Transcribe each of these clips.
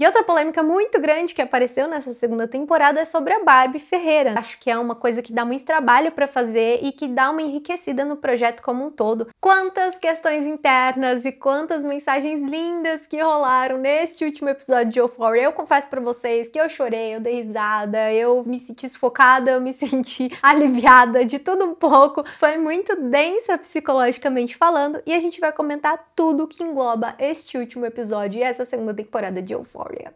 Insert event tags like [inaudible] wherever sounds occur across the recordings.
E outra polêmica muito grande que apareceu nessa segunda temporada é sobre a Barbie Ferreira. Acho que é uma coisa que dá muito trabalho para fazer e que dá uma enriquecida no projeto como um todo. Quantas questões internas e quantas mensagens lindas que rolaram neste último episódio de Euphoria. Eu confesso para vocês que eu chorei, eu dei risada, eu me senti sufocada, eu me [laughs] senti aliviada de tudo um pouco. Foi muito densa psicologicamente falando e a gente vai comentar tudo que engloba este último episódio e essa segunda temporada de Euphoria. av det.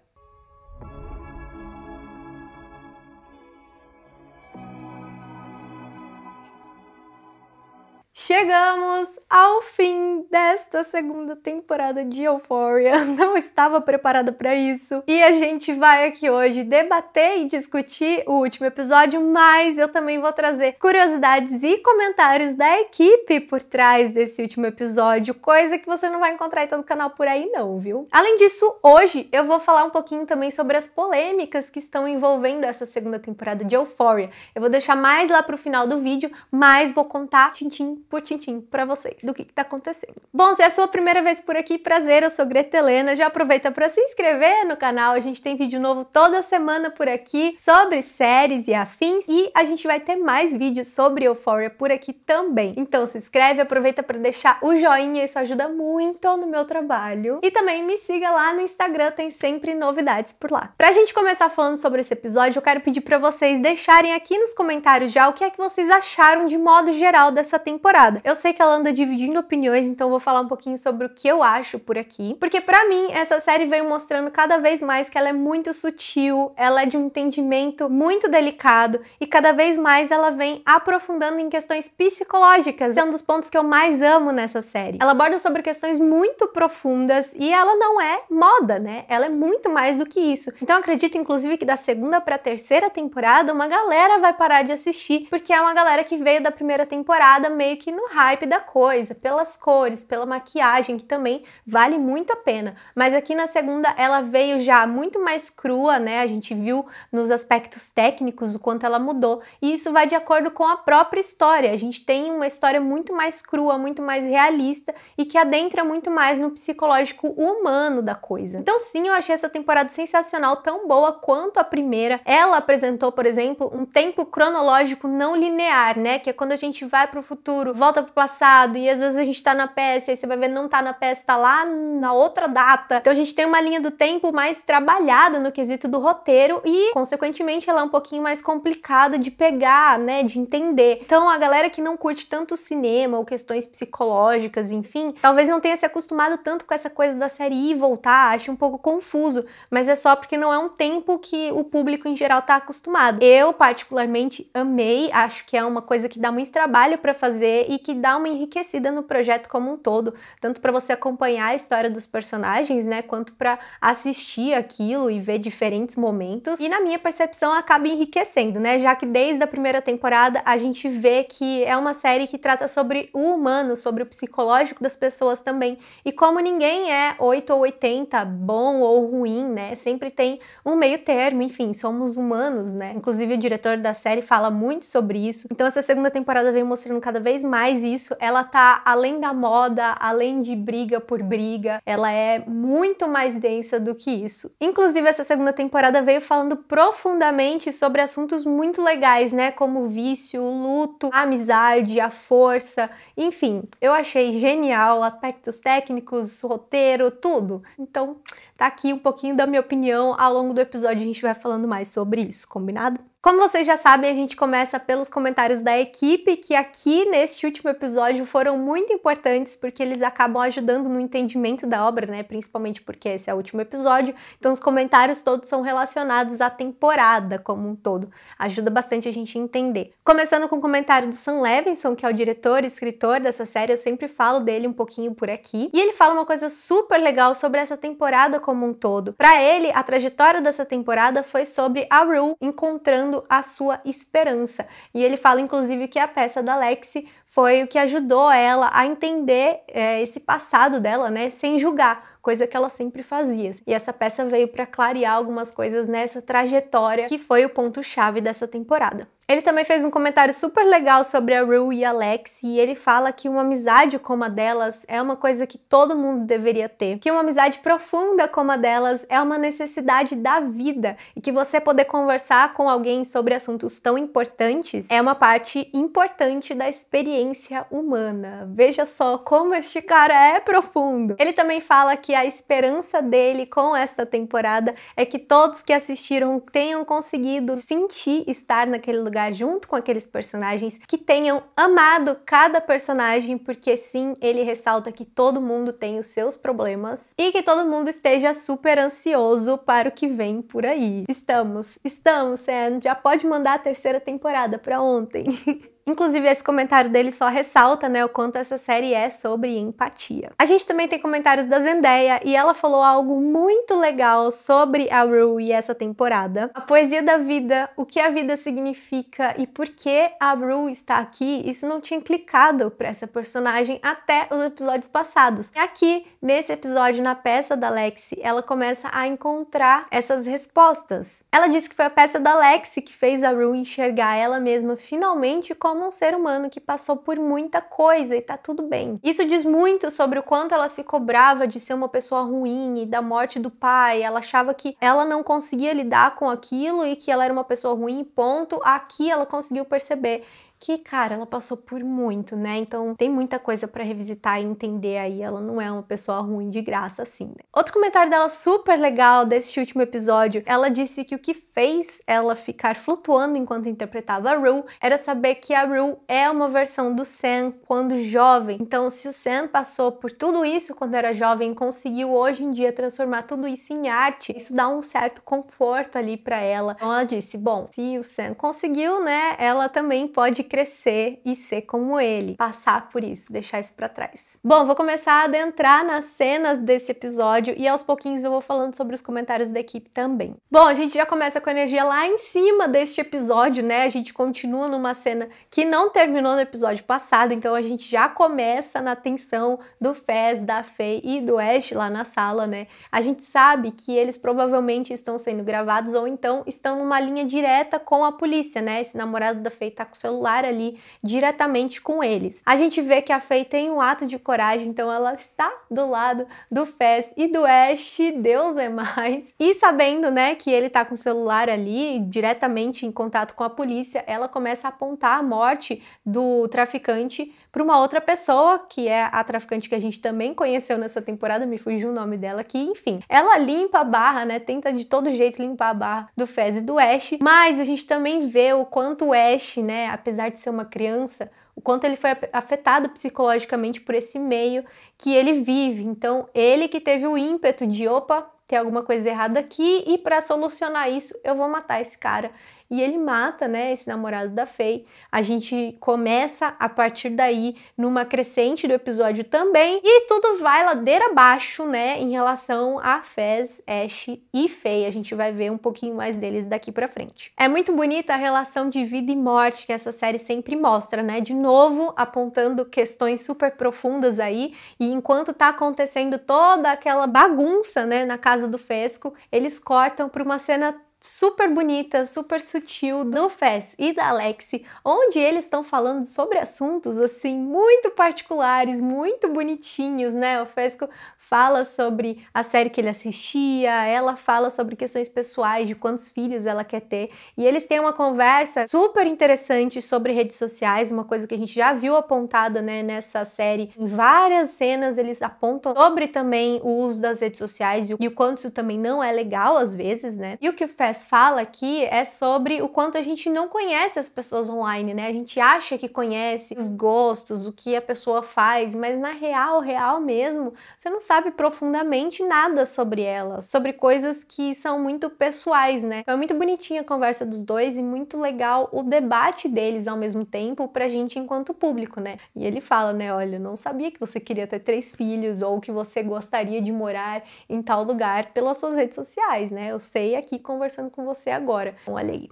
Chegamos ao fim desta segunda temporada de Euphoria. [laughs] Não estava preparada para isso. E a gente vai aqui hoje debater e discutir o último episódio, mas eu também vou trazer curiosidades e comentários da equipe por trás desse último episódio, coisa que você não vai encontrar em todo canal por aí não, viu? Além disso, hoje eu vou falar um pouquinho também sobre as polêmicas que estão envolvendo essa segunda temporada de Euphoria. Eu vou deixar mais lá pro final do vídeo, mas vou contar tintim por tintim para vocês do que, está acontecendo. Bom, se é a sua primeira vez por aqui, prazer, eu sou Greta Helena. Já aproveita para se inscrever no canal, a gente tem vídeo novo toda semana por aqui sobre séries e afins e a gente vai ter mais vídeos sobre Euphoria por aqui também. Então se inscreve, aproveita para deixar o joinha, isso ajuda muito no meu trabalho. E também me siga lá no Instagram, tem sempre novidades por lá. Pra gente começar falando sobre esse episódio, eu quero pedir para vocês deixarem aqui nos comentários já o que é que vocês acharam de modo geral dessa temporada temporada. Eu sei que ela anda dividindo opiniões, então vou falar um pouquinho sobre o que eu acho por aqui, porque para mim essa série veio mostrando cada vez mais que ela é muito sutil, ela é de um entendimento muito delicado e cada vez mais ela vem aprofundando em questões psicológicas. É um dos pontos que eu mais amo nessa série. Ela aborda sobre questões muito profundas e ela não é moda, né? Ela é muito mais do que isso. Então acredito inclusive que da segunda para terceira temporada uma galera vai parar de assistir porque é uma galera que veio da primeira temporada meio que no hype da coisa, pelas cores, pela maquiagem, que também vale muito a pena. Mas aqui na segunda ela veio já muito mais crua, né? A gente viu nos aspectos técnicos o quanto ela mudou, e isso vai de acordo com a própria história. A gente tem uma história muito mais crua, muito mais realista e que adentra muito mais no psicológico humano da coisa. Então, sim, eu achei essa temporada sensacional, tão boa quanto a primeira. Ela apresentou, por exemplo, um tempo cronológico não linear, né? Que é quando a gente vai para o futuro, volta pro passado e às vezes a gente tá na peça, aí você vai ver não tá na peça, tá lá na outra data. Então a gente tem uma linha do tempo mais trabalhada no quesito do roteiro e, consequentemente, ela é um pouquinho mais complicada de pegar, né, de entender. Então a galera que não curte tanto cinema ou questões psicológicas, enfim, talvez não tenha se acostumado tanto com essa coisa da série e voltar, acho um pouco confuso, mas é só porque não é um tempo que o público em geral tá acostumado. Eu particularmente amei, acho que é uma coisa que dá muito trabalho para fazer e que dá uma enriquecida no projeto como um todo, tanto para você acompanhar a história dos personagens, né, quanto para assistir aquilo e ver diferentes momentos. E na minha percepção acaba enriquecendo, né, já que desde a primeira temporada a gente vê que é uma série que trata sobre o humano, sobre o psicológico das pessoas também. E como ninguém é 8 ou 80, bom ou ruim, né, sempre tem um meio termo, enfim, somos humanos, né. Inclusive o diretor da série fala muito sobre isso. Então essa segunda temporada vem mostrando cada vez mais demais isso. Ela tá além da moda, além de briga por briga, ela é muito mais densa do que isso. Inclusive, essa segunda temporada veio falando profundamente sobre assuntos muito legais, né? Como vício, luto, a amizade, a força, enfim, eu achei genial aspectos técnicos, roteiro, tudo. Então, tá aqui um pouquinho da minha opinião. Ao longo do episódio a gente vai falando mais sobre isso, combinado? Como vocês já sabem, a gente começa pelos comentários da equipe, que aqui neste último episódio foram muito importantes porque eles acabam ajudando no entendimento da obra, né? Principalmente porque esse é o último episódio. Então os comentários todos são relacionados à temporada como um todo. Ajuda bastante a gente a entender. Começando com o comentário do Sam Levinson, que é o diretor e escritor dessa série, eu sempre falo dele um pouquinho por aqui. E ele fala uma coisa super legal sobre essa temporada como como um todo. Para ele, a trajetória dessa temporada foi sobre a Rue encontrando a sua esperança. E ele fala inclusive que a peça da Lexi foi o que ajudou ela a entender é, esse passado dela, né, sem julgar, coisa que ela sempre fazia. E essa peça veio para clarear algumas coisas nessa trajetória que foi o ponto chave dessa temporada. Ele também fez um comentário super legal sobre a Rue e a Alex, e ele fala que uma amizade como a delas é uma coisa que todo mundo deveria ter. Que uma amizade profunda como a delas é uma necessidade da vida, e que você poder conversar com alguém sobre assuntos tão importantes é uma parte importante da experiência experiência humana. Veja só como este cara é profundo. Ele também fala que a esperança dele com esta temporada é que todos que assistiram tenham conseguido sentir estar naquele lugar junto com aqueles personagens, que tenham amado cada personagem, porque sim, ele ressalta que todo mundo tem os seus problemas e que todo mundo esteja super ansioso para o que vem por aí. Estamos, estamos, Sam, já pode mandar a terceira temporada para ontem. [laughs] Inclusive, esse comentário dele só ressalta né, o quanto essa série é sobre empatia. A gente também tem comentários da Zendaya e ela falou algo muito legal sobre a Rue e essa temporada. A poesia da vida, o que a vida significa e por que a Rue está aqui, isso não tinha clicado para essa personagem até os episódios passados. E aqui, nesse episódio, na peça da Lexi, ela começa a encontrar essas respostas. Ela disse que foi a peça da Lexi que fez a Rue enxergar ela mesma finalmente como como um ser humano que passou por muita coisa e tá tudo bem. Isso diz muito sobre o quanto ela se cobrava de ser uma pessoa ruim e da morte do pai. Ela achava que ela não conseguia lidar com aquilo e que ela era uma pessoa ruim, ponto. Aqui ela conseguiu perceber que, cara, ela passou por muito, né? Então tem muita coisa para revisitar e entender aí. Ela não é uma pessoa ruim de graça, assim, né? Outro comentário dela super legal desse último episódio: ela disse que o que fez ela ficar flutuando enquanto interpretava a Rue era saber que a é uma versão do Sam quando jovem. Então, se o Sam passou por tudo isso quando era jovem, conseguiu hoje em dia transformar tudo isso em arte, isso dá um certo conforto ali para ela. Então, ela disse: bom, se o Sam conseguiu, né, ela também pode crescer e ser como ele, passar por isso, deixar isso para trás. Bom, vou começar a adentrar nas cenas desse episódio e aos pouquinhos eu vou falando sobre os comentários da equipe também. Bom, a gente já começa com a energia lá em cima deste episódio, né? A gente continua numa cena que não terminou no episódio passado, então a gente já começa na tensão do Fez, da Faye e do Ash lá na sala, né? A gente sabe que eles provavelmente estão sendo gravados ou então estão numa linha direta com a polícia, né? Esse namorado da Faye tá com o celular ali diretamente com eles. A gente vê que a Faye tem um ato de coragem, então ela está do lado do Fez e do Ash, Deus é mais. E sabendo, né, que ele tá com o celular ali diretamente em contato com a polícia, ela começa a apontar a morte morte do traficante para uma outra pessoa, que é a traficante que a gente também conheceu nessa temporada, me fugiu o nome dela aqui, enfim. Ela limpa a barra, né? Tenta de todo jeito limpar a barra do Fez e do Ash, mas a gente também vê o quanto o Ash, né, apesar de ser uma criança, o quanto ele foi afetado psicologicamente por esse meio que ele vive. Então, ele que teve o ímpeto de, opa, tem alguma coisa errada aqui e para solucionar isso, eu vou matar esse cara e ele mata, né, esse namorado da Faye. A gente começa a partir daí numa crescente do episódio também e tudo vai ladeira abaixo, né, em relação a Fez, Ash e Faye. A gente vai ver um pouquinho mais deles daqui para frente. É muito bonita a relação de vida e morte que essa série sempre mostra, né? De novo apontando questões super profundas aí e enquanto tá acontecendo toda aquela bagunça, né, na casa do Fesco, eles cortam para uma cena super bonita, super sutil do Fez e da Alexi, onde eles estão falando sobre assuntos assim muito particulares, muito bonitinhos, né? O Fesco fala sobre a série que ele assistia, ela fala sobre questões pessoais, de quantos filhos ela quer ter. E eles têm uma conversa super interessante sobre redes sociais, uma coisa que a gente já viu apontada né, nessa série. Em várias cenas eles apontam sobre também o uso das redes sociais e o quanto isso também não é legal às vezes, né? E o que o Fez fala aqui é sobre o quanto a gente não conhece as pessoas online, né? A gente acha que conhece os gostos, o que a pessoa faz, mas na real, real mesmo, você não sabe sabe profundamente nada sobre ela, sobre coisas que são muito pessoais, né? Então é muito bonitinha a conversa dos dois e muito legal o debate deles ao mesmo tempo pra gente enquanto público, né? E ele fala, né, olha, não sabia que você queria ter três filhos ou que você gostaria de morar em tal lugar pelas suas redes sociais, né? Eu sei aqui conversando com você agora. Então, olha aí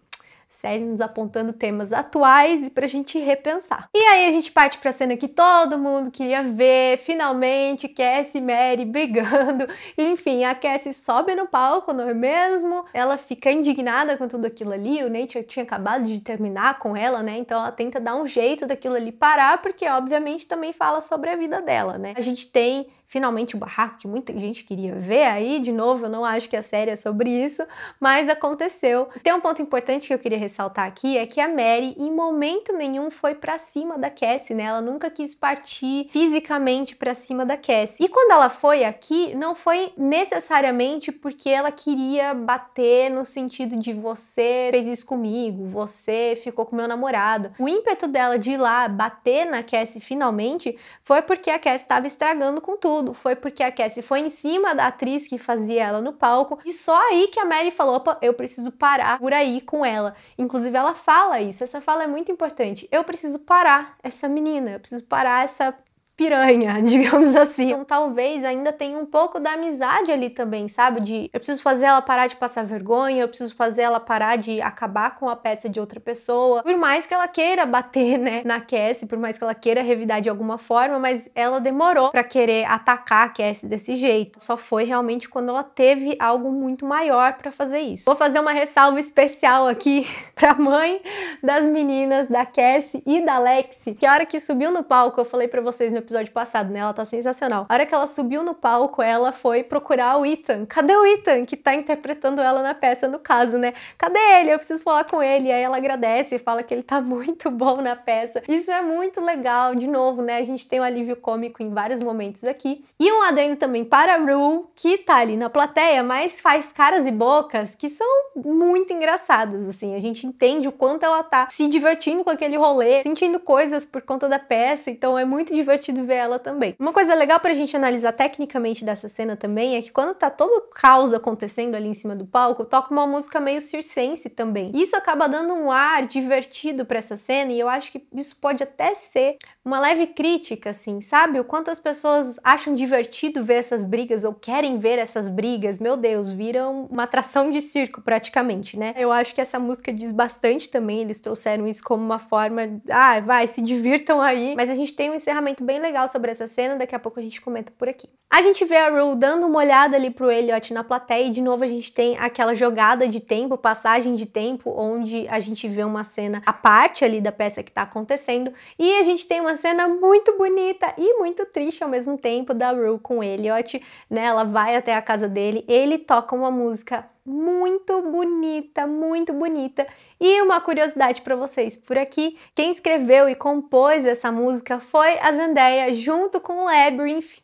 série nos apontando temas atuais e pra gente repensar. E aí a gente parte pra cena que todo mundo queria ver, finalmente, Cassie e Mary brigando. Enfim, a Cassie sobe no palco, não é mesmo? Ela fica indignada com tudo aquilo ali, o Nate tinha acabado de terminar com ela, né? Então ela tenta dar um jeito daquilo ali parar, porque obviamente também fala sobre a vida dela, né? A gente tem finalmente o barraco que muita gente queria ver aí, de novo, eu não acho que a série é sobre isso, mas aconteceu. Tem um ponto importante que eu queria ressaltar aqui é que a Mary em momento nenhum foi para cima da Cassie, né? Ela nunca quis partir fisicamente para cima da Cassie. E quando ela foi aqui, não foi necessariamente porque ela queria bater no sentido de você fez isso comigo, você ficou com meu namorado. O ímpeto dela de ir lá bater na Cassie finalmente foi porque a Cassie estava estragando com tudo tudo foi porque a Cassie foi em cima da atriz que fazia ela no palco e só aí que a Mary falou: opa, eu preciso parar por aí com ela. Inclusive, ela fala isso, essa fala é muito importante. Eu preciso parar essa menina, eu preciso parar essa piranha, [laughs] digamos assim. Então talvez ainda tenha um pouco da amizade ali também, sabe? De eu preciso fazer ela parar de passar vergonha, eu preciso fazer ela parar de acabar com a peça de outra pessoa. Por mais que ela queira bater, né, na Cassie, por mais que ela queira revidar de alguma forma, mas ela demorou para querer atacar a Cassie desse jeito. Só foi realmente quando ela teve algo muito maior para fazer isso. Vou fazer uma ressalva especial aqui [laughs] pra mãe das meninas da Cassie e da Lexi, que a hora que subiu no palco, eu falei para vocês no episódio passado, né? Ela tá sensacional. A hora que ela subiu no palco, ela foi procurar o Ethan. Cadê o Ethan? Que tá interpretando ela na peça, no caso, né? Cadê ele? Eu preciso falar com ele. E aí ela agradece e fala que ele tá [laughs] muito bom na peça. Isso é muito legal. De novo, né? A gente tem um alívio cômico em vários momentos aqui. E um adendo também para Rue, que tá ali na plateia, mas faz caras e bocas que são muito engraçadas, assim. A gente entende o quanto ela tá se divertindo com aquele rolê, sentindo coisas por conta da peça. Então é muito divertido divertido ver ela também. Uma coisa legal pra gente analisar tecnicamente dessa cena também é que quando tá todo o caos acontecendo ali em cima do palco, toca uma música meio circense também. E isso acaba dando um ar divertido para essa cena e eu acho que isso pode até ser uma leve crítica, assim, sabe? O quanto as pessoas acham divertido ver essas brigas ou querem ver essas brigas, meu Deus, viram uma atração de circo praticamente, né? Eu acho que essa música diz bastante também, eles trouxeram isso como uma forma, ah, vai, se divirtam aí. Mas a gente tem um encerramento bem legal sobre essa cena, daqui a pouco a gente comenta por aqui. A gente vê a Rue dando uma olhada ali pro Elliot na plateia e de novo a gente tem aquela jogada de tempo, passagem de tempo, onde a gente vê uma cena à parte ali da peça que tá acontecendo e a gente tem uma cena muito bonita e muito triste ao mesmo tempo da Rue com o Elliot, né? Ela vai até a casa dele, ele toca uma música muito bonita, muito bonita e uma curiosidade para vocês por aqui, quem escreveu e compôs essa música foi a Zendaya junto com o Labyrinth,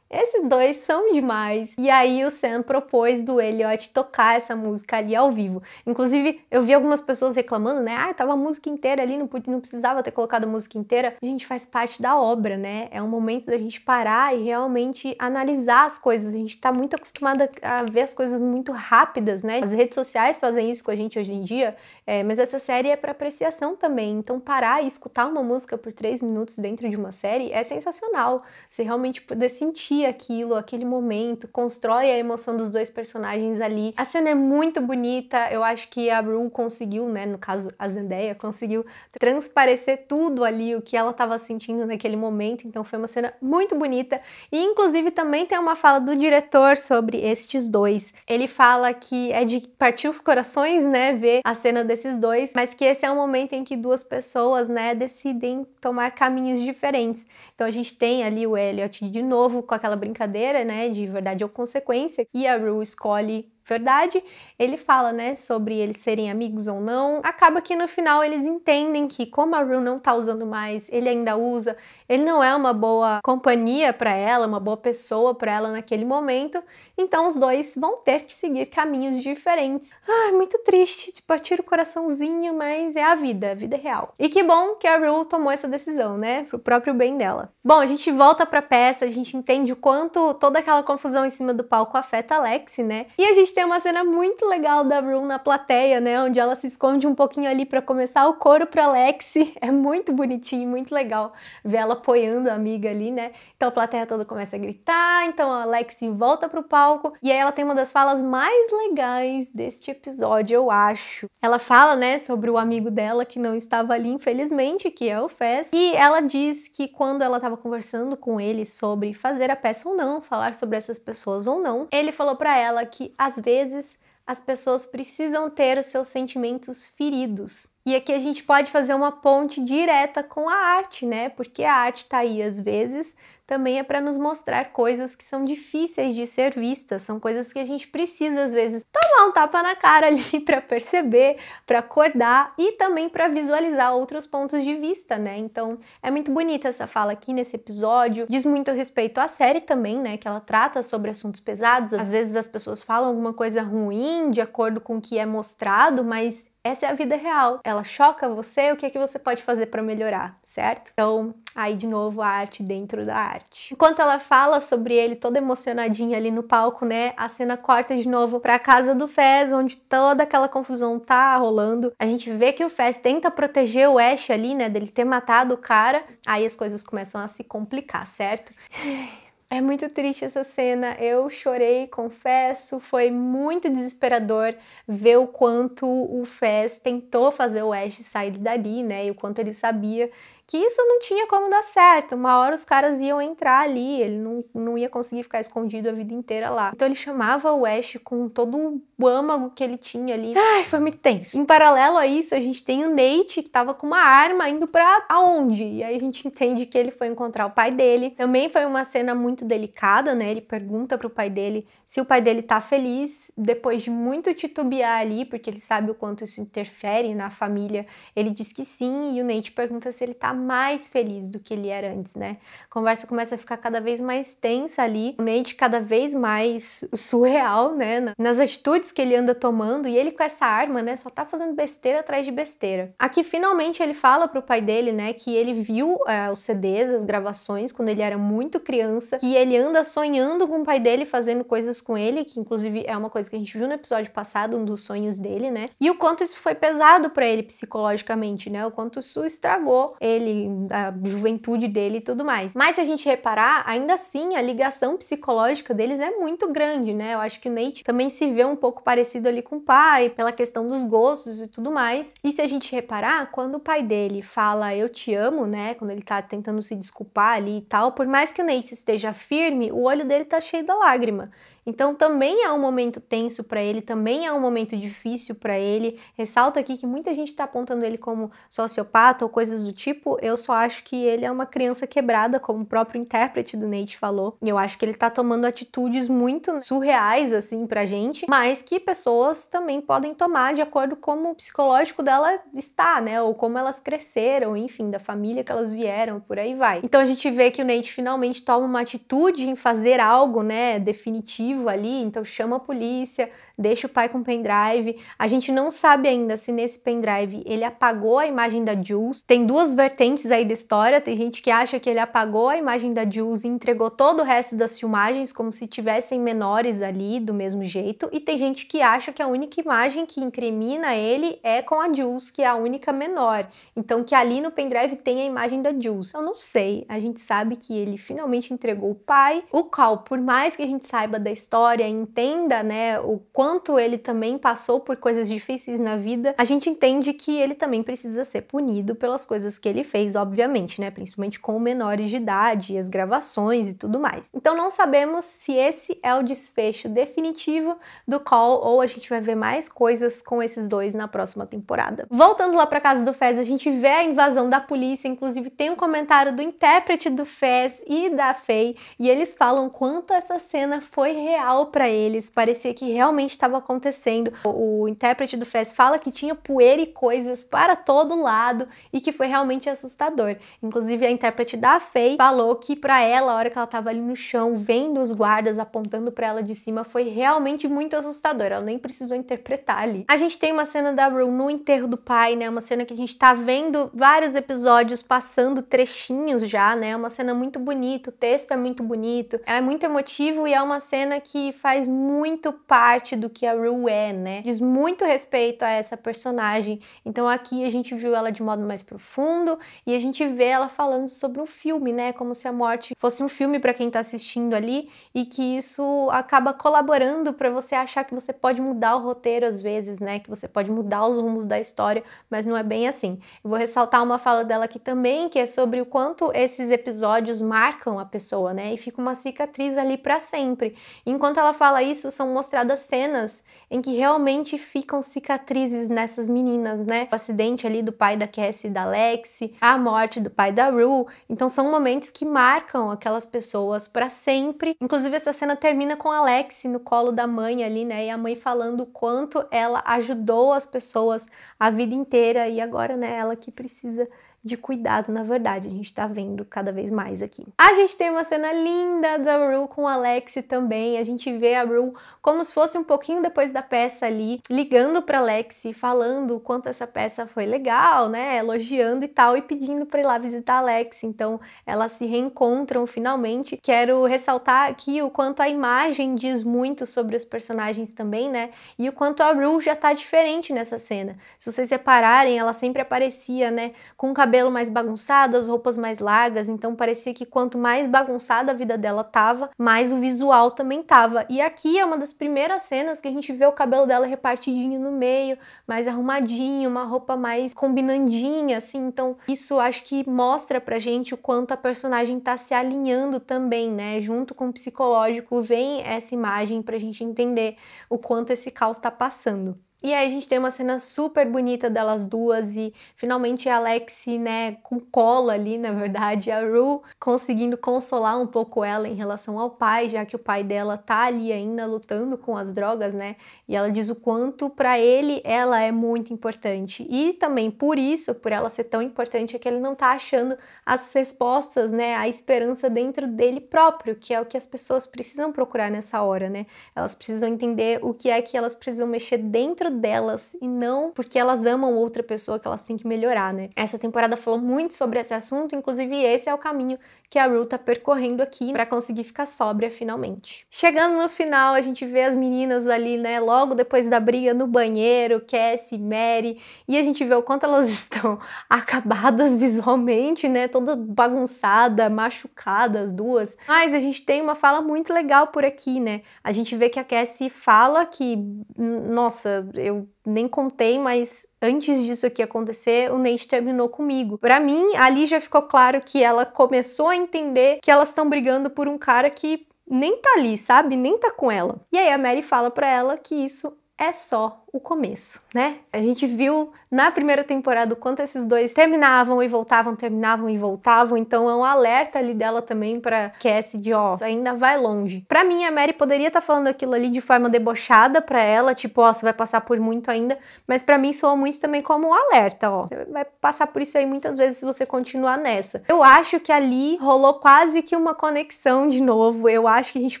esses dois são demais. E aí o Sam propôs do Elliot tocar essa música ali ao vivo. Inclusive, eu vi algumas pessoas reclamando, né? Ah, tava a música inteira ali, não, não precisava ter colocado a música inteira. A gente faz parte da obra, né? É um momento da gente parar e realmente analisar as coisas. A gente tá muito acostumada a ver as coisas muito rápidas, né? As redes sociais fazem isso com a gente hoje em dia, é, mas essa série é para apreciação também. Então, parar e escutar uma música por três minutos dentro de uma série é sensacional. Você realmente poder sentir aquilo, aquele momento, constrói a emoção dos dois personagens ali. A cena é muito bonita, eu acho que a Rue conseguiu, né, no caso a Zendaya, conseguiu transparecer tudo ali, o que ela estava sentindo naquele momento, então foi uma cena muito bonita. E inclusive também tem uma fala do diretor sobre estes dois. Ele fala que é de partir os corações, né, ver a cena desses dois, mas que esse é um momento em que duas pessoas, né, decidem tomar caminhos diferentes. Então a gente tem ali o Elliot de novo com aquela aquela brincadeira, né, de verdade ou consequência, e a Rue escolhe verdade, ele fala, né, sobre eles serem amigos ou não. Acaba que no final eles entendem que como a Rue não tá usando mais, ele ainda usa, ele não é uma boa companhia para ela, uma boa pessoa para ela naquele momento. Então os dois vão ter que seguir caminhos diferentes. Ah, é muito triste de tipo, partir o coraçãozinho, mas é a vida, a vida é real. E que bom que a Rue tomou essa decisão, né, pro próprio bem dela. Bom, a gente volta pra peça, a gente entende o quanto toda aquela confusão em cima do palco afeta Alex, né? E a gente tem uma cena muito legal da Rue na plateia, né? Onde ela se esconde um pouquinho ali para começar o coro pra Lexi. [laughs] É muito bonitinho, muito legal ver ela apoiando a amiga ali, né? Então a plateia toda começa a gritar, então a Lexi volta pro palco e aí ela tem uma das falas mais legais deste episódio, eu acho. Ela fala, né, sobre o amigo dela que não estava ali, infelizmente, que é o Fess. e ela diz que quando ela estava conversando com ele sobre fazer a peça ou não, falar sobre essas pessoas ou não, ele falou para ela que às vezes vezes as pessoas precisam ter os seus sentimentos feridos. E aqui a gente pode fazer uma ponte direta com a arte, né? Porque a arte tá aí às vezes, também é para nos mostrar coisas que são difíceis de ser vistas, são coisas que a gente precisa às vezes um tapa na cara ali [laughs] para perceber, para acordar e também para visualizar outros pontos de vista, né? Então é muito bonita essa fala aqui nesse episódio, diz muito respeito à série também, né? Que ela trata sobre assuntos pesados. Às vezes as pessoas falam alguma coisa ruim de acordo com o que é mostrado, mas essa é a vida real. Ela choca você, o que é que você pode fazer para melhorar, certo? Então, Aí de novo a arte dentro da arte. Enquanto ela fala sobre ele toda emocionadinha ali no palco, né? A cena corta de novo para a casa do Fez, onde toda aquela confusão tá rolando. A gente vê que o Fez tenta proteger o Ash ali, né, dele ter matado o cara. Aí as coisas começam a se complicar, certo? [sighs] É muito triste essa cena. Eu chorei, confesso. Foi muito desesperador ver o quanto o Fez tentou fazer o Ash sair dali, né? E o quanto ele sabia que isso não tinha como dar certo. Uma hora os caras iam entrar ali, ele não, não ia conseguir ficar escondido a vida inteira lá. Então ele chamava o Ash com todo o âmago que ele tinha ali. Ai, foi muito tenso. Em paralelo a isso, a gente tem o Nate, que tava com uma arma indo pra aonde? E aí a gente entende que ele foi encontrar o pai dele. Também foi uma cena muito delicada, né? Ele pergunta pro pai dele se o pai dele tá feliz, depois de muito titubear ali, porque ele sabe o quanto isso interfere na família. Ele diz que sim, e o Nate pergunta se ele tá mais feliz do que ele era antes, né? A conversa começa a ficar cada vez mais tensa ali, o Nate cada vez mais surreal, né? Nas atitudes que ele anda tomando e ele com essa arma, né? Só tá fazendo besteira atrás de besteira. Aqui finalmente ele fala pro pai dele, né? Que ele viu é, os CDs, as gravações, quando ele era muito criança, que ele anda sonhando com o pai dele, fazendo coisas com ele, que inclusive é uma coisa que a gente viu no episódio passado, um dos sonhos dele, né? E o quanto isso foi pesado para ele psicologicamente, né? O quanto isso estragou ele dele, da juventude dele e tudo mais. Mas se a gente reparar, ainda assim a ligação psicológica deles é muito grande, né? Eu acho que o Nate também se vê um pouco parecido ali com o pai, pela questão dos gostos e tudo mais. E se a gente reparar, quando o pai dele fala eu te amo, né? Quando ele tá tentando se desculpar ali e tal, por mais que o Nate esteja firme, o olho dele tá cheio da lágrima. Então também é um momento tenso para ele, também é um momento difícil para ele. Ressalto aqui que muita gente está apontando ele como sociopata ou coisas do tipo. Eu só acho que ele é uma criança quebrada, como o próprio intérprete do Nate falou. E eu acho que ele tá tomando atitudes muito surreais assim pra gente, mas que pessoas também podem tomar de acordo com o psicológico dela está, né? Ou como elas cresceram, enfim, da família que elas vieram, por aí vai. Então a gente vê que o Nate finalmente toma uma atitude em fazer algo, né, definitivo vivo ali, então chama a polícia, deixa o pai com o pendrive. A gente não sabe ainda se nesse pendrive ele apagou a imagem da Jules. Tem duas vertentes aí da história. Tem gente que acha que ele apagou a imagem da Jules e entregou todo o resto das filmagens como se tivessem menores ali do mesmo jeito. E tem gente que acha que a única imagem que incrimina ele é com a Jules, que é a única menor. Então que ali no pendrive tem a imagem da Jules. Eu não sei. A gente sabe que ele finalmente entregou o pai, o qual, por mais que a gente saiba da história, entenda, né, o quanto ele também passou por coisas difíceis na vida, a gente entende que ele também precisa ser punido pelas coisas que ele fez, obviamente, né, principalmente com menores de idade, as gravações e tudo mais. Então não sabemos se esse é o desfecho definitivo do Call ou a gente vai ver mais coisas com esses dois na próxima temporada. Voltando lá para casa do Fez, a gente vê a invasão da polícia, inclusive tem um comentário do intérprete do Fez e da Faye, e eles falam quanto essa cena foi real para eles, parecia que realmente estava acontecendo. O, o intérprete do Fez fala que tinha poeira e coisas para todo lado e que foi realmente assustador. Inclusive, a intérprete da Faye falou que para ela, a hora que ela estava ali no chão, vendo os guardas apontando para ela de cima, foi realmente muito assustador. Ela nem precisou interpretar ali. A gente tem uma cena da Rue no enterro do pai, né? Uma cena que a gente tá vendo vários episódios passando trechinhos já, né? Uma cena muito bonita, o texto é muito bonito, é muito emotivo e é uma cena que faz muito parte do que a Rue é, né? Diz muito respeito a essa personagem. Então aqui a gente viu ela de modo mais profundo e a gente vê ela falando sobre um filme, né? Como se a morte fosse um filme para quem tá assistindo ali e que isso acaba colaborando para você achar que você pode mudar o roteiro às vezes, né? Que você pode mudar os rumos da história, mas não é bem assim. Eu vou ressaltar uma fala dela aqui também, que é sobre o quanto esses episódios marcam a pessoa, né? E fica uma cicatriz ali para sempre. Enquanto ela fala isso, são mostradas cenas em que realmente ficam cicatrizes nessas meninas, né? O acidente ali do pai da Cassie e da Lexi, a morte do pai da Rue. Então são momentos que marcam aquelas pessoas para sempre. Inclusive essa cena termina com a Lexi no colo da mãe ali, né? E a mãe falando o quanto ela ajudou as pessoas a vida inteira e agora, né, ela que precisa de cuidado, na verdade. A gente tá vendo cada vez mais aqui. A gente tem uma cena linda da Rue com o Alex também. A gente vê a Rue como se fosse um pouquinho depois da peça ali, ligando para Alex, falando o quanto essa peça foi legal, né? Elogiando e tal, e pedindo para ir lá visitar Alex. Então elas se reencontram finalmente. Quero ressaltar aqui o quanto a imagem diz muito sobre os personagens também, né? E o quanto a Rue já tá diferente nessa cena. Se vocês repararem, ela sempre aparecia, né, com o cabelo cabelo mais bagunçado, as roupas mais largas, então parecia que quanto mais bagunçada a vida dela tava, mais o visual também tava. E aqui é uma das primeiras cenas que a gente vê o cabelo dela repartidinho no meio, mais arrumadinho, uma roupa mais combinandinha, assim. Então, isso acho que mostra pra gente o quanto a personagem tá se alinhando também, né? Junto com o psicológico, vem essa imagem pra gente entender o quanto esse caos tá passando. E aí a gente tem uma cena super bonita delas duas e finalmente a Alexi, né, com cola ali, na verdade, a Ru conseguindo consolar um pouco ela em relação ao pai, já que o pai dela tá ali ainda lutando com as drogas, né? E ela diz o quanto para ele ela é muito importante. E também por isso, por ela ser tão importante, é que ele não tá achando as respostas, né, a esperança dentro dele próprio, que é o que as pessoas precisam procurar nessa hora, né? Elas precisam entender o que é que elas precisam mexer dentro dentro delas e não porque elas amam outra pessoa que elas têm que melhorar, né? Essa temporada falou muito sobre esse assunto, inclusive esse é o caminho que a Rue tá percorrendo aqui para conseguir ficar sóbria finalmente. Chegando no final, a gente vê as meninas ali, né, logo depois da briga no banheiro, Cassie, Mary, e a gente vê o quanto elas [laughs] estão acabadas visualmente, né, toda bagunçada, machucada as duas. Mas a gente tem uma fala muito legal por aqui, né? A gente vê que a Cassie fala que, nossa, eu nem contei, mas antes disso aqui acontecer, o Nate terminou comigo. Para mim, ali já ficou claro que ela começou a entender que elas estão brigando por um cara que nem tá ali, sabe? Nem tá com ela. E aí a Mary fala para ela que isso é só o começo, né? A gente viu na primeira temporada o quanto esses dois terminavam e voltavam, terminavam e voltavam, então é um alerta ali dela também para Cassie de ó, oh, ainda vai longe. Para mim a Mary poderia estar tá falando aquilo ali de forma debochada para ela, tipo, ó, oh, você vai passar por muito ainda, mas para mim soa muito também como um alerta, ó. Você vai passar por isso aí muitas vezes se você continuar nessa. Eu acho que ali rolou quase que uma conexão de novo. Eu acho que a gente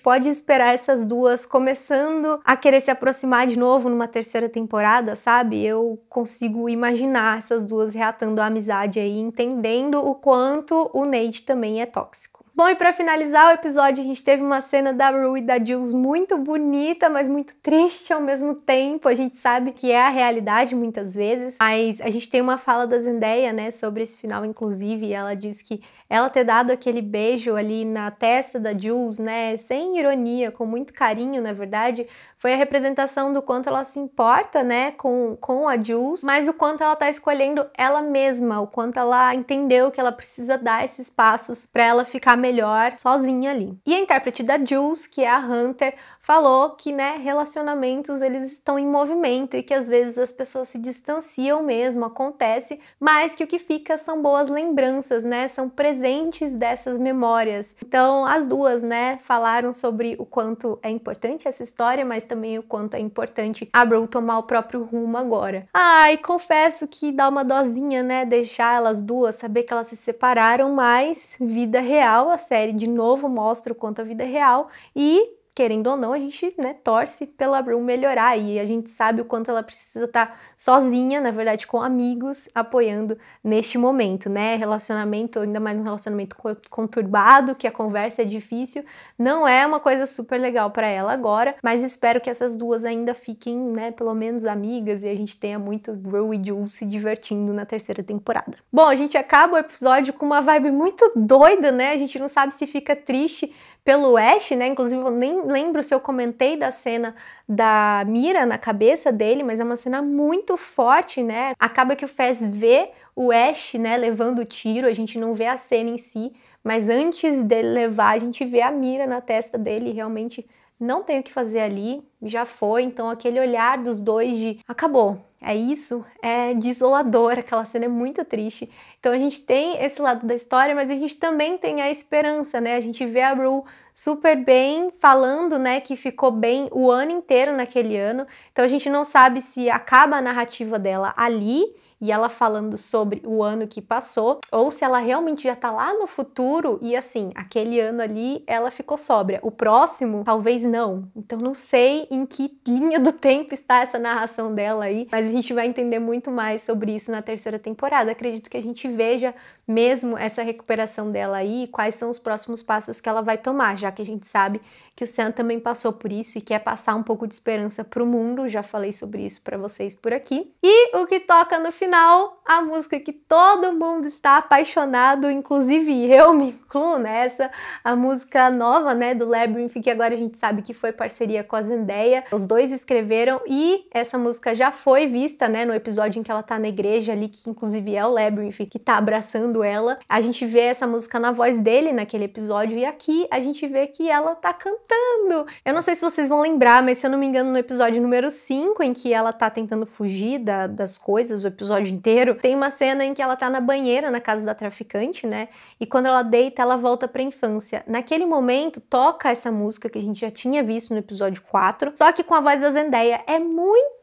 pode esperar essas duas começando a querer se aproximar de novo numa terceira terceira temporada, sabe? Eu consigo imaginar essas duas reatando a amizade aí, entendendo o quanto o Nate também é tóxico. Bom, e para finalizar o episódio, a gente teve uma cena da Rue e da Jules muito bonita, mas muito triste ao mesmo tempo. A gente sabe que é a realidade muitas vezes, mas a gente tem uma fala da Zendaya, né, sobre esse final, inclusive, e ela diz que ela ter dado aquele beijo ali na testa da Jules, né, sem ironia, com muito carinho, na verdade, foi a representação do quanto ela se importa, né, com, com a Jules, mas o quanto ela tá escolhendo ela mesma, o quanto ela entendeu que ela precisa dar esses passos para ela ficar melhor sozinha ali. E a intérprete da Jules, que é a Hunter, falou que, né, relacionamentos eles estão em movimento e que às vezes as pessoas se distanciam mesmo, acontece, mas que o que fica são boas lembranças, né? São presentes dessas memórias. Então, as duas, né, falaram sobre o quanto é importante essa história, mas também o quanto é importante a Bru tomar o próprio rumo agora. Ai, ah, confesso que dá uma dosinha, né, deixar elas duas, saber que elas se separaram, mas vida real, a série de novo mostra o quanto a vida é real e querendo ou não, a gente né, torce pela Brum melhorar e a gente sabe o quanto ela precisa estar tá sozinha, na verdade, com amigos, apoiando neste momento, né? Relacionamento, ainda mais um relacionamento conturbado, que a conversa é difícil, não é uma coisa super legal para ela agora, mas espero que essas duas ainda fiquem, né, pelo menos amigas e a gente tenha muito Bru e Jules se divertindo na terceira temporada. Bom, a gente acaba o episódio com uma vibe muito doida, né? A gente não sabe se fica triste pelo Ash, né? Inclusive, eu nem lembro se eu comentei da cena da mira na cabeça dele, mas é uma cena muito forte, né? Acaba que o Fez vê o Ash, né, levando o tiro, a gente não vê a cena em si, mas antes dele levar, a gente vê a mira na testa dele, realmente não tenho o que fazer ali, já foi. Então, aquele olhar dos dois de acabou, é isso, é desolador. Aquela cena é muito triste. Então, a gente tem esse lado da história, mas a gente também tem a esperança, né? A gente vê a Rue super bem falando, né, que ficou bem o ano inteiro naquele ano. Então, a gente não sabe se acaba a narrativa dela ali e ela falando sobre o ano que passou, ou se ela realmente já tá lá no futuro e assim, aquele ano ali ela ficou sóbria, o próximo talvez não. Então não sei em que linha do tempo está essa narração dela aí, mas a gente vai entender muito mais sobre isso na terceira temporada. Acredito que a gente veja mesmo essa recuperação dela aí, quais são os próximos passos que ela vai tomar, já que a gente sabe que o Sam também passou por isso e quer passar um pouco de esperança pro mundo. Já falei sobre isso para vocês por aqui. E o que toca no final final, a música que todo mundo está apaixonado, inclusive eu me incluo nessa, a música nova, né, do Labyrinth, que agora a gente sabe que foi parceria com a Zendaya. Os dois escreveram e essa música já foi vista, né, no episódio em que ela tá na igreja ali, que inclusive é o Labyrinth que tá abraçando ela. A gente vê essa música na voz dele naquele episódio e aqui a gente vê que ela tá cantando. Eu não sei se vocês vão lembrar, mas se eu não me engano, no episódio número 5, em que ela tá tentando fugir da, das coisas, o episódio episódio inteiro, tem uma cena em que ela tá na banheira na casa da traficante, né? E quando ela deita, ela volta pra infância. Naquele momento, toca essa música que a gente já tinha visto no episódio 4, só que com a voz da Zendaya. É muito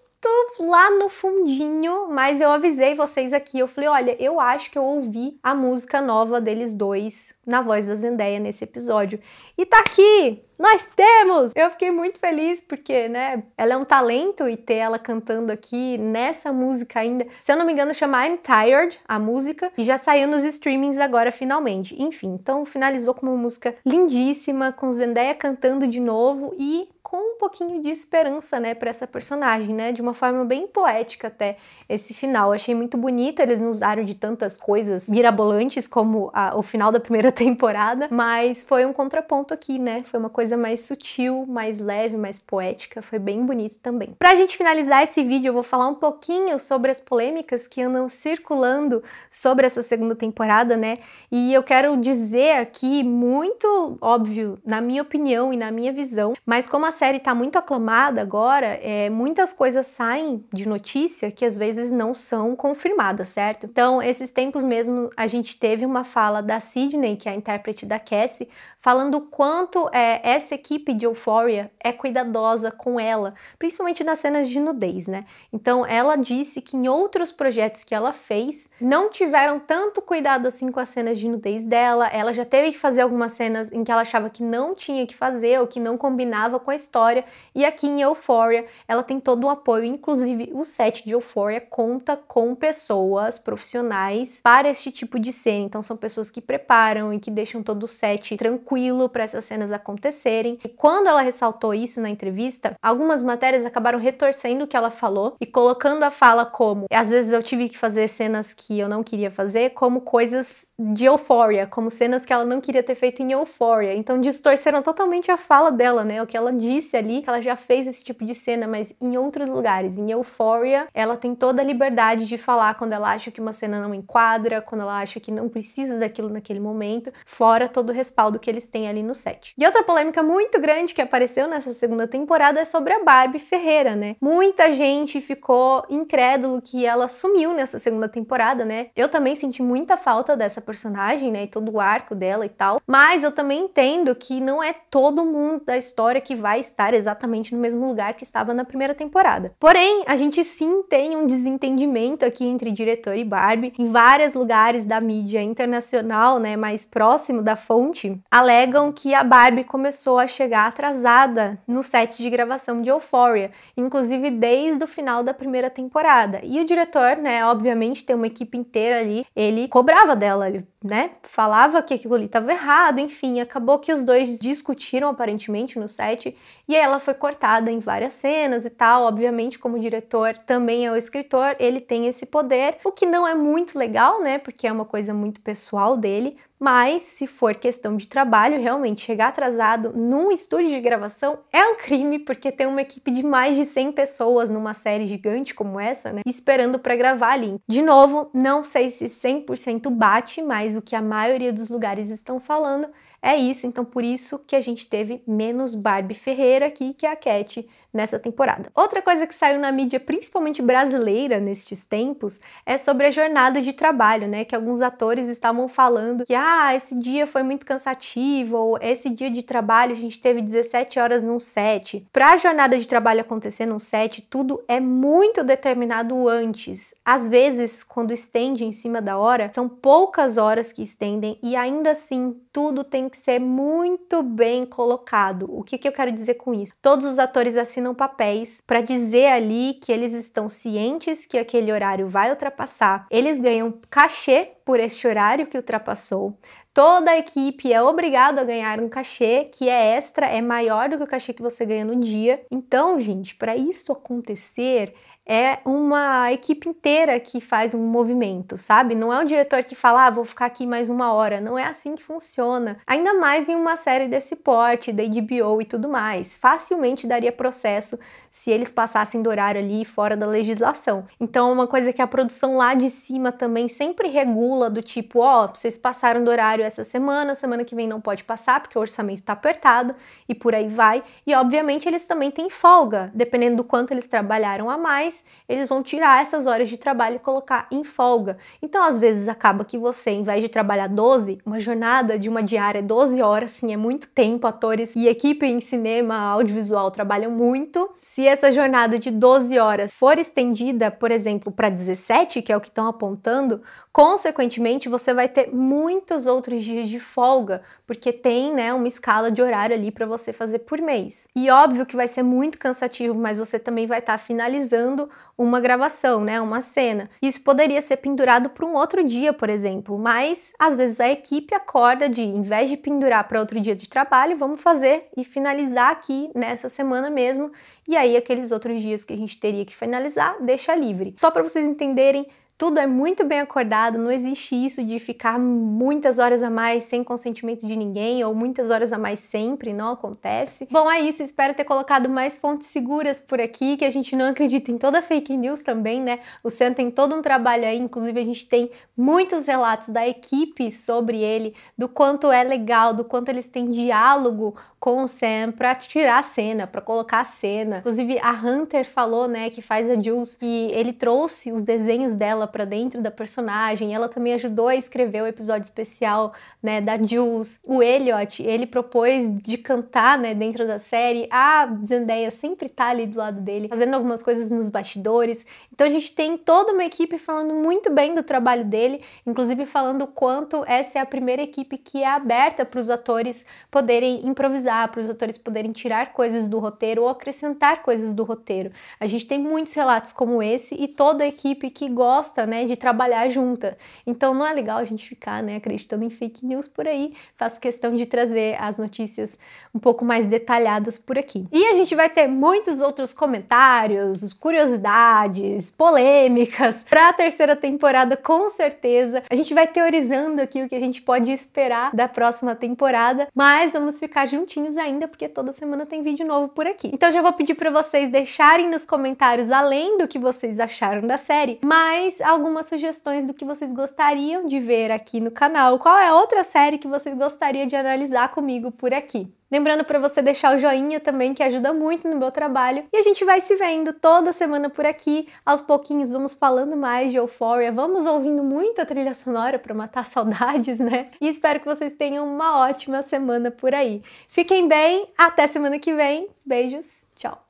lá no fundinho, mas eu avisei vocês aqui. Eu falei: olha, eu acho que eu ouvi a música nova deles dois na voz da Zendaya nesse episódio. E tá aqui! Nós temos! Eu fiquei muito feliz porque, né, ela é um talento e ter ela cantando aqui nessa música ainda. Se eu não me engano, chama I'm Tired, a música, e já saiu nos streamings agora finalmente. Enfim, então finalizou com uma música lindíssima, com Zendaya cantando de novo e com um pouquinho de esperança, né, para essa personagem, né, de uma forma bem poética até esse final. Achei muito bonito, eles não usaram de tantas coisas mirabolantes como a, o final da primeira [laughs] temporada, mas foi um contraponto aqui, né, foi uma coisa mais sutil, mais leve, mais poética, foi bem bonito também. Pra gente finalizar esse vídeo, eu vou falar um pouquinho sobre as polêmicas que andam circulando sobre essa segunda temporada, né, e eu quero dizer aqui muito óbvio, na minha opinião e na minha visão, mas como a série está muito aclamada agora, é, muitas coisas saem de notícia que às vezes não são confirmadas, certo? Então, esses tempos mesmo, a gente teve uma fala da Sidney, que é a intérprete da Cassie, falando quanto é, essa equipe de Euphoria é cuidadosa com ela, principalmente nas cenas de nudez, né? Então, ela disse que em outros projetos que ela fez, não tiveram tanto cuidado assim com as cenas de nudez dela, ela já teve que fazer algumas cenas em que ela achava que não tinha que fazer ou que não combinava com a história. E aqui em Euphoria, ela tem todo o apoio, inclusive o set de Euphoria conta com pessoas profissionais para este tipo de cena. Então são pessoas que preparam e que deixam todo o set tranquilo para essas cenas acontecerem. E quando ela ressaltou isso na entrevista, algumas matérias acabaram retorcendo o que ela falou e colocando a fala como às vezes eu tive que fazer cenas que eu não queria fazer, como coisas de Euphoria, como cenas que ela não queria ter feito em Euphoria. Então distorceram totalmente a fala dela, né? O que ela disse disse ali, ela já fez esse tipo de cena, mas em outros lugares. Em Euphoria, ela tem toda a liberdade de falar quando ela acha que uma cena não enquadra, quando ela acha que não precisa daquilo naquele momento, fora todo o respaldo que eles têm ali no set. E outra polêmica muito grande que apareceu nessa segunda temporada é sobre a Barbie Ferreira, né? Muita gente ficou incrédulo que ela sumiu nessa segunda temporada, né? Eu também senti muita falta dessa personagem, né? E todo o arco dela e tal. Mas eu também entendo que não é todo mundo da história que vai estar exatamente no mesmo lugar que estava na primeira temporada. Porém, a gente sim tem um desentendimento aqui entre diretor e Barbie. Em vários lugares da mídia internacional, né, mais próximo da fonte, alegam que a Barbie começou a chegar atrasada no set de gravação de Euphoria, inclusive desde o final da primeira temporada. E o diretor, né, obviamente tem uma equipe inteira ali, ele cobrava dela, ele né, falava que aquilo ali estava errado, enfim, acabou que os dois discutiram aparentemente no set e ela foi cortada em várias cenas e tal. Obviamente, como diretor, também é o escritor, ele tem esse poder, o que não é muito legal, né, porque é uma coisa muito pessoal dele, mas, se for questão de trabalho, realmente chegar atrasado num estúdio de gravação é um crime, porque tem uma equipe de mais de 100 pessoas numa série gigante como essa, né? Esperando para gravar ali. De novo, não sei se 100% bate, mas o que a maioria dos lugares estão falando é isso, então por isso que a gente teve menos Barbie Ferreira aqui que é a Cat nessa temporada. Outra coisa que saiu na mídia, principalmente brasileira nestes tempos, é sobre a jornada de trabalho, né? Que alguns atores estavam falando que ah, esse dia foi muito cansativo, ou esse dia de trabalho a gente teve 17 horas num set. Para a jornada de trabalho acontecer num set, tudo é muito determinado antes. Às vezes, quando estende em cima da hora, são poucas horas que estendem e ainda assim tudo tem que ser muito bem colocado. O que, que eu quero dizer com isso? Todos os atores assinam papéis para dizer ali que eles estão cientes que aquele horário vai ultrapassar. Eles ganham cachê por este horário que ultrapassou. Toda a equipe é obrigada a ganhar um cachê que é extra, é maior do que o cachê que você ganha no dia. Então, gente, para isso acontecer, é uma equipe inteira que faz um movimento, sabe? Não é um diretor que fala, ah, vou ficar aqui mais uma hora. Não é assim que funciona. Ainda mais em uma série desse porte, da HBO e tudo mais. Facilmente daria processo se eles passassem do horário ali fora da legislação. Então, é uma coisa que a produção lá de cima também sempre regula, do tipo, ó, oh, vocês passaram do horário essa semana, semana que vem não pode passar porque o orçamento tá apertado e por aí vai. E, obviamente, eles também têm folga, dependendo do quanto eles trabalharam a mais mas eles vão tirar essas horas de trabalho e colocar em folga. Então, às vezes, acaba que você, em vez de trabalhar 12, uma jornada de uma diária 12 horas, sim, é muito tempo, atores e equipe em cinema, audiovisual trabalham muito. Se essa jornada de 12 horas for estendida, por exemplo, para 17, que é o que estão apontando, consequentemente você vai ter muitos outros dias de folga, porque tem, né, uma escala de horário ali para você fazer por mês. E óbvio que vai ser muito cansativo, mas você também vai estar tá finalizando uma gravação, né, uma cena. Isso poderia ser pendurado para um outro dia, por exemplo, mas às vezes a equipe acorda de, em vez de pendurar para outro dia de trabalho, vamos fazer e finalizar aqui nessa semana mesmo. E aí aqueles outros dias que a gente teria que finalizar, deixa livre. Só para vocês entenderem tudo é muito bem acordado, não existe isso de ficar muitas horas a mais sem consentimento de ninguém ou muitas horas a mais sempre, não acontece. Bom, é isso, espero ter colocado mais fontes seguras por aqui, que a gente não acredita em toda fake news também, né? O Sam tem todo um trabalho aí, inclusive a gente tem muitos relatos da equipe sobre ele, do quanto é legal, do quanto eles têm diálogo com o Sam para tirar a cena, para colocar a cena. Inclusive a Hunter falou, né, que faz a Jules, que ele trouxe os desenhos dela para dentro da personagem. Ela também ajudou a escrever o episódio especial, né, da Jules. O Elliot, ele propôs de cantar, né, dentro da série. A Zendaya sempre tá ali do lado dele, fazendo algumas coisas nos bastidores. Então a gente tem toda uma equipe falando muito bem do trabalho dele, inclusive falando o quanto essa é a primeira equipe que é aberta para os atores poderem improvisar para os atores poderem tirar coisas do roteiro ou acrescentar coisas do roteiro. A gente tem muitos relatos como esse e toda a equipe que gosta, né, de trabalhar junta. Então não é legal a gente ficar, né, acreditando em fake news por aí. Faço questão de trazer as notícias um pouco mais detalhadas por aqui. E a gente vai ter muitos outros comentários, curiosidades, polêmicas para a terceira temporada com certeza. A gente vai teorizando aqui o que a gente pode esperar da próxima temporada, mas vamos ficar juntinhos ainda, porque toda semana tem vídeo novo por aqui. Então já vou pedir para vocês deixarem nos comentários, além do que vocês acharam da série, mais algumas sugestões do que vocês gostariam de ver aqui no canal. Qual é outra série que vocês gostariam de analisar comigo por aqui? Lembrando para você deixar o joinha também, que ajuda muito no meu trabalho. E a gente vai se vendo toda semana por aqui. Aos pouquinhos vamos falando mais de Euphoria, vamos ouvindo muita trilha sonora para matar [laughs] saudades, né? E espero que vocês tenham uma ótima semana por aí. Fiquem bem, até semana que vem. Beijos, tchau.